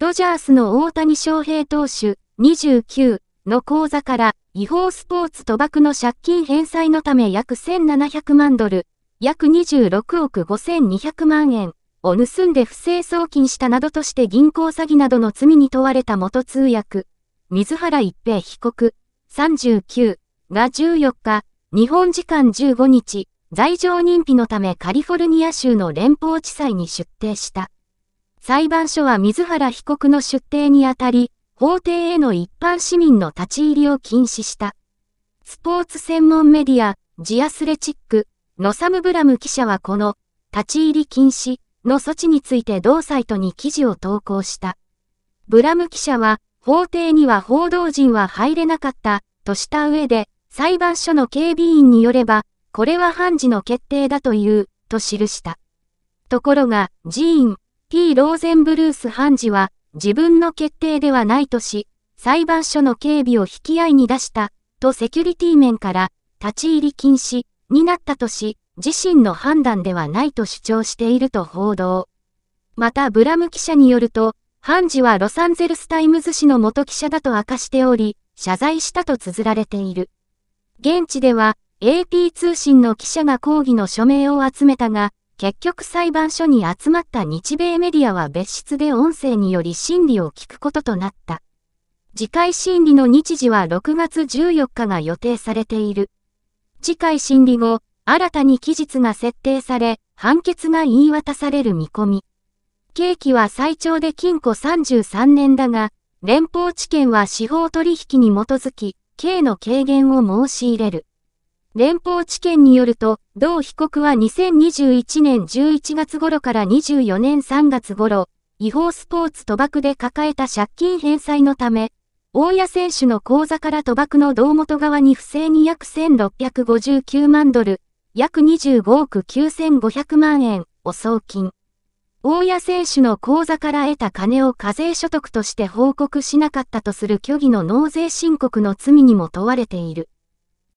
ドジャースの大谷翔平投手29の口座から違法スポーツ賭博の借金返済のため約1700万ドル、約26億5200万円を盗んで不正送金したなどとして銀行詐欺などの罪に問われた元通訳、水原一平被告39が14日、日本時間15日、罪状認否のためカリフォルニア州の連邦地裁に出廷した。裁判所は水原被告の出廷にあたり、法廷への一般市民の立ち入りを禁止した。スポーツ専門メディア、ジアスレチック、ノサム・ブラム記者はこの、立ち入り禁止の措置について同サイトに記事を投稿した。ブラム記者は、法廷には報道陣は入れなかった、とした上で、裁判所の警備員によれば、これは判事の決定だという、と記した。ところが、寺院、P. ローゼンブルース判事は、自分の決定ではないとし、裁判所の警備を引き合いに出した、とセキュリティ面から、立ち入り禁止になったとし、自身の判断ではないと主張していると報道。また、ブラム記者によると、判事はロサンゼルスタイムズ氏の元記者だと明かしており、謝罪したと綴られている。現地では、AP 通信の記者が抗議の署名を集めたが、結局裁判所に集まった日米メディアは別室で音声により審理を聞くこととなった。次回審理の日時は6月14日が予定されている。次回審理後、新たに期日が設定され、判決が言い渡される見込み。刑期は最長で禁錮33年だが、連邦地検は司法取引に基づき、刑の軽減を申し入れる。連邦地検によると、同被告は2021年11月頃から24年3月頃、違法スポーツ賭博で抱えた借金返済のため、大谷選手の口座から賭博の胴元側に不正に約1659万ドル、約25億9500万円を送金。大谷選手の口座から得た金を課税所得として報告しなかったとする虚偽の納税申告の罪にも問われている。